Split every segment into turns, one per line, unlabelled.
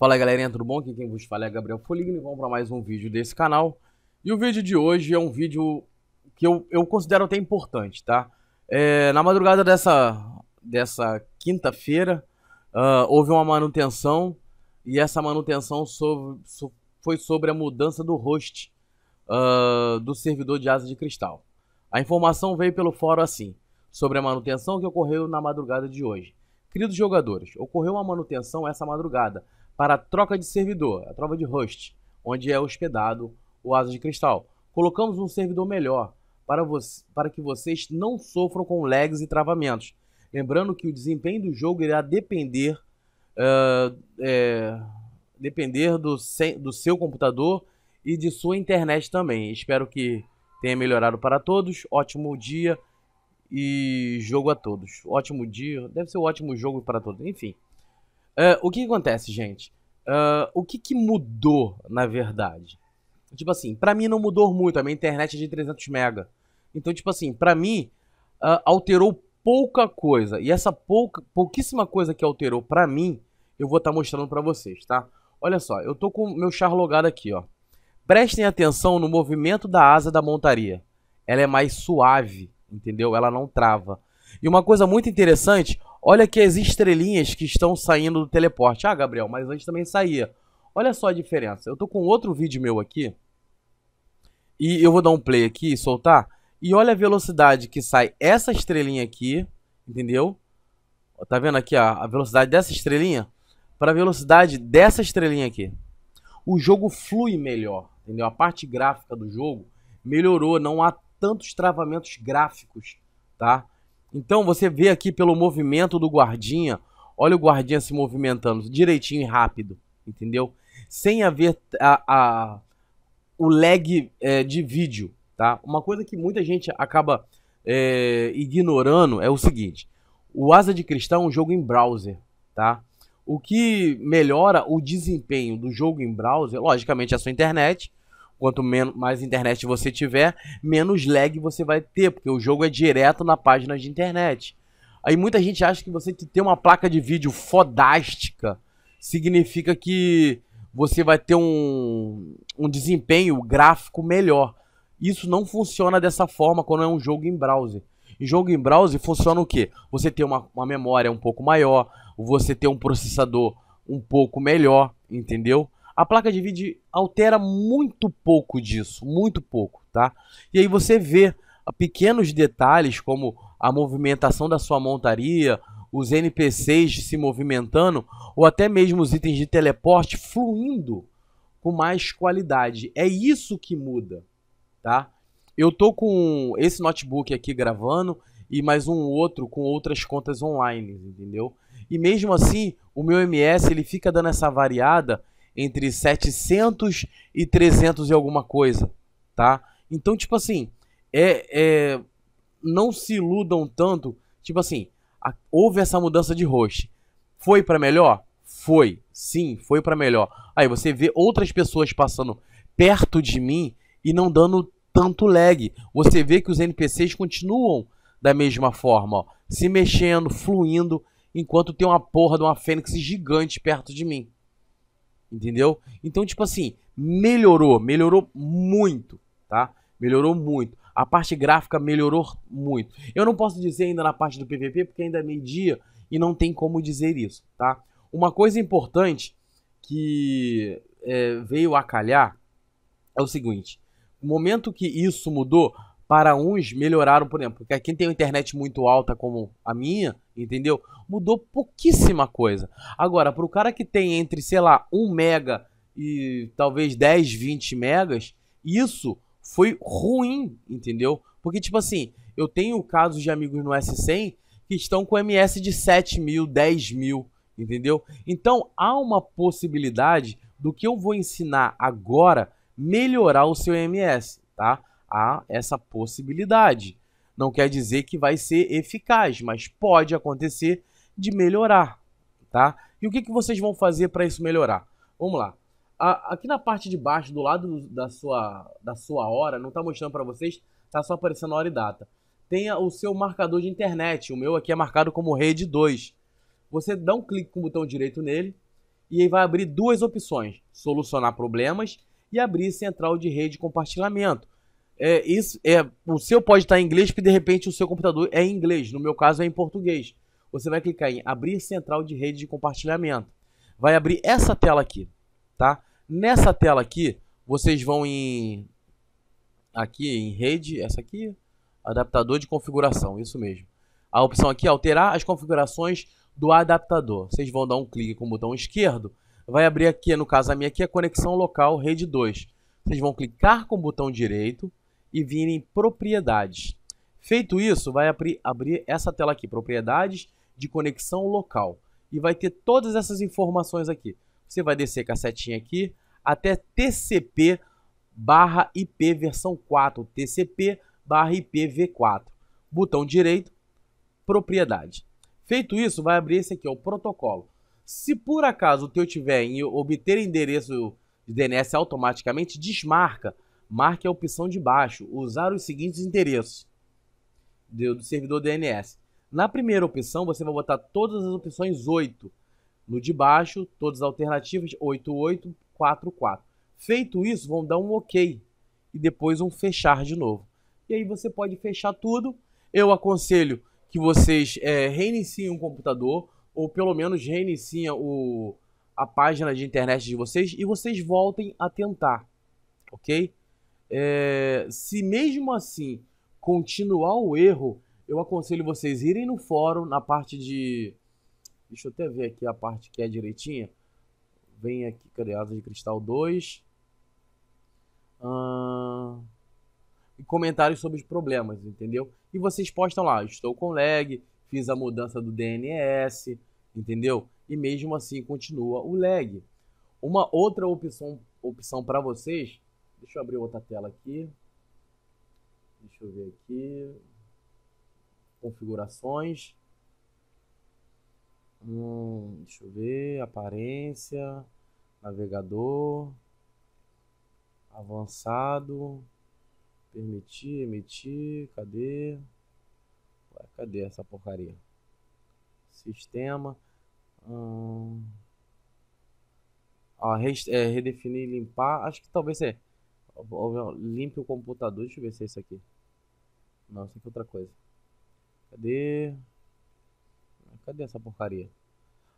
Fala galerinha, tudo bom? Aqui quem vos fala é Gabriel Foligno e vamos para mais um vídeo desse canal. E o vídeo de hoje é um vídeo que eu, eu considero até importante, tá? É, na madrugada dessa, dessa quinta-feira, uh, houve uma manutenção e essa manutenção sobre, so, foi sobre a mudança do host uh, do servidor de asa de cristal. A informação veio pelo fórum assim, sobre a manutenção que ocorreu na madrugada de hoje. Queridos jogadores, ocorreu uma manutenção essa madrugada para a troca de servidor, a troca de host, onde é hospedado o Asa de Cristal. Colocamos um servidor melhor para, para que vocês não sofram com lags e travamentos. Lembrando que o desempenho do jogo irá depender, uh, é, depender do, se, do seu computador e de sua internet também. Espero que tenha melhorado para todos. Ótimo dia e jogo a todos. Ótimo dia, deve ser um ótimo jogo para todos. Enfim. Uh, o que, acontece, gente? Uh, o que, que, mudou, na verdade? Tipo assim, pra mim não mudou muito, a minha internet é de 300 mega. Então, tipo assim, pra mim, uh, alterou pouca coisa. E essa pouca, pouquíssima coisa que alterou pra mim, eu vou estar tá mostrando pra vocês, tá? Olha só, eu tô com o meu char logado aqui, ó. Prestem atenção no movimento da asa da montaria. Ela é mais suave, entendeu? Ela não trava. E uma coisa muito interessante, Olha aqui as estrelinhas que estão saindo do teleporte. Ah, Gabriel, mas antes também saía. Olha só a diferença. Eu tô com outro vídeo meu aqui. E eu vou dar um play aqui e soltar. E olha a velocidade que sai essa estrelinha aqui, entendeu? Tá vendo aqui a, a velocidade dessa estrelinha? Para a velocidade dessa estrelinha aqui. O jogo flui melhor, entendeu? A parte gráfica do jogo melhorou, não há tantos travamentos gráficos, tá? Então você vê aqui pelo movimento do guardinha, olha o guardinha se movimentando direitinho e rápido, entendeu? Sem haver a, a o lag é, de vídeo, tá? Uma coisa que muita gente acaba é, ignorando é o seguinte: o Asa de Cristal é um jogo em browser, tá? O que melhora o desempenho do jogo em browser, logicamente, é a sua internet, quanto menos, mais internet você tiver, menos lag você vai ter, porque o jogo é direto na página de internet. Aí muita gente acha que você ter uma placa de vídeo fodástica significa que você vai ter um, um desempenho gráfico melhor. Isso não funciona dessa forma quando é um jogo em browser. Em jogo em browser funciona o quê? Você tem uma, uma memória um pouco maior, você tem um processador um pouco melhor, entendeu? A placa de vídeo altera muito pouco disso, muito pouco, tá? E aí você vê pequenos detalhes como a movimentação da sua montaria, os NPCs se movimentando ou até mesmo os itens de teleporte fluindo com mais qualidade. É isso que muda, tá? Eu tô com esse notebook aqui gravando e mais um outro com outras contas online, entendeu? E mesmo assim, o meu MS ele fica dando essa variada entre 700 e 300 e alguma coisa, tá? Então, tipo assim, é, é não se iludam tanto, tipo assim, a, houve essa mudança de host. Foi para melhor? Foi. Sim, foi para melhor. Aí você vê outras pessoas passando perto de mim e não dando tanto lag. Você vê que os NPCs continuam da mesma forma, ó, se mexendo, fluindo, enquanto tem uma porra de uma fênix gigante perto de mim entendeu? Então, tipo assim, melhorou, melhorou muito, tá? Melhorou muito. A parte gráfica melhorou muito. Eu não posso dizer ainda na parte do PVP, porque ainda é meio-dia e não tem como dizer isso, tá? Uma coisa importante que é, veio a calhar é o seguinte: no momento que isso mudou, para uns melhoraram, por exemplo, porque quem tem uma internet muito alta como a minha, entendeu? Mudou pouquíssima coisa. Agora, para o cara que tem entre, sei lá, 1 mega e talvez 10, 20 megas, isso foi ruim, entendeu? Porque, tipo assim, eu tenho casos de amigos no S100 que estão com MS de 7 mil, 10 mil, entendeu? Então, há uma possibilidade do que eu vou ensinar agora melhorar o seu MS, tá? Há essa possibilidade. Não quer dizer que vai ser eficaz, mas pode acontecer de melhorar, tá? E o que, que vocês vão fazer para isso melhorar? Vamos lá. A, aqui na parte de baixo, do lado da sua, da sua hora, não está mostrando para vocês, está só aparecendo hora e data. Tenha o seu marcador de internet. O meu aqui é marcado como rede 2. Você dá um clique com o botão direito nele e aí vai abrir duas opções: solucionar problemas e abrir central de rede de compartilhamento é, isso, é, o seu pode estar em inglês, porque de repente o seu computador é em inglês. No meu caso é em português. Você vai clicar em abrir central de rede de compartilhamento. Vai abrir essa tela aqui, tá? Nessa tela aqui, vocês vão em aqui em rede, essa aqui, adaptador de configuração, isso mesmo. A opção aqui é alterar as configurações do adaptador. Vocês vão dar um clique com o botão esquerdo, vai abrir aqui, no caso a minha aqui a é conexão local rede 2. Vocês vão clicar com o botão direito, e virem propriedades. Feito isso, vai abrir, abrir essa tela aqui, propriedades de conexão local. E vai ter todas essas informações aqui. Você vai descer com a setinha aqui até TCP barra IP versão 4, TCP barra IPv4. Botão direito, propriedade. Feito isso, vai abrir esse aqui, ó, o protocolo. Se por acaso o teu tiver em obter endereço DNS automaticamente, desmarca marque a opção de baixo, usar os seguintes endereços do servidor DNS. Na primeira opção, você vai botar todas as opções 8. No de baixo, todas as alternativas 8844. Feito isso, vão dar um OK e depois um fechar de novo. E aí você pode fechar tudo. Eu aconselho que vocês é, reiniciem o um computador ou pelo menos reiniciem o, a página de internet de vocês e vocês voltem a tentar, ok? É, se mesmo assim continuar o erro, eu aconselho vocês irem no fórum, na parte de. Deixa eu até ver aqui a parte que é direitinha. Vem aqui, cadê? de Cristal 2. E comentários sobre os problemas, entendeu? E vocês postam lá, estou com lag, fiz a mudança do DNS, entendeu? E mesmo assim continua o lag. Uma outra opção, opção para vocês Deixa eu abrir outra tela aqui. Deixa eu ver aqui. Configurações. Hum, deixa eu ver. Aparência. Navegador. Avançado. Permitir, emitir. Cadê? Ué, cadê essa porcaria? Sistema. Hum. Ah, é, redefinir, limpar. Acho que talvez seja. É. Limpe o computador. Deixa eu ver se é isso aqui. Não, isso aqui é outra coisa. Cadê? Cadê essa porcaria?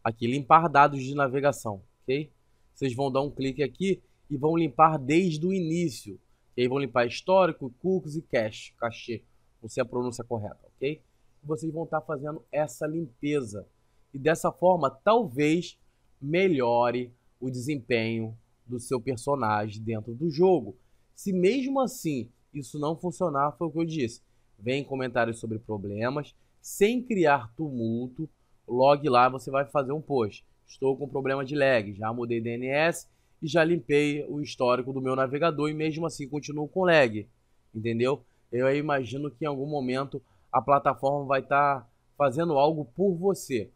Aqui, limpar dados de navegação, ok? Vocês vão dar um clique aqui e vão limpar desde o início. E aí vão limpar histórico, cookies e cache, cachê, não sei a pronúncia correta, ok? Vocês vão estar fazendo essa limpeza. E dessa forma, talvez melhore o desempenho do seu personagem dentro do jogo. Se mesmo assim isso não funcionar, foi o que eu disse. Vem comentários sobre problemas, sem criar tumulto. Log lá, você vai fazer um post. Estou com problema de lag, já mudei DNS e já limpei o histórico do meu navegador e mesmo assim continuo com lag. Entendeu? Eu imagino que em algum momento a plataforma vai estar tá fazendo algo por você.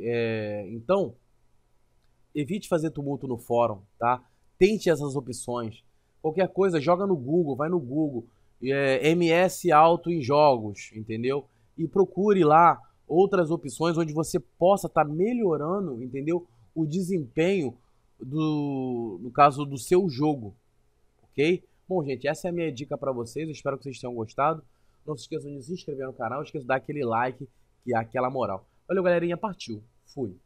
É, então, evite fazer tumulto no fórum, tá? Tente essas opções. Qualquer coisa, joga no Google, vai no Google, é, MS Alto em Jogos, entendeu? E procure lá outras opções onde você possa estar tá melhorando, entendeu? O desempenho do, no caso do seu jogo, ok? Bom, gente, essa é a minha dica para vocês. Eu espero que vocês tenham gostado. Não se esqueçam de se inscrever no canal, não esqueçam de dar aquele like, que é aquela moral. Valeu, galerinha, partiu. Fui.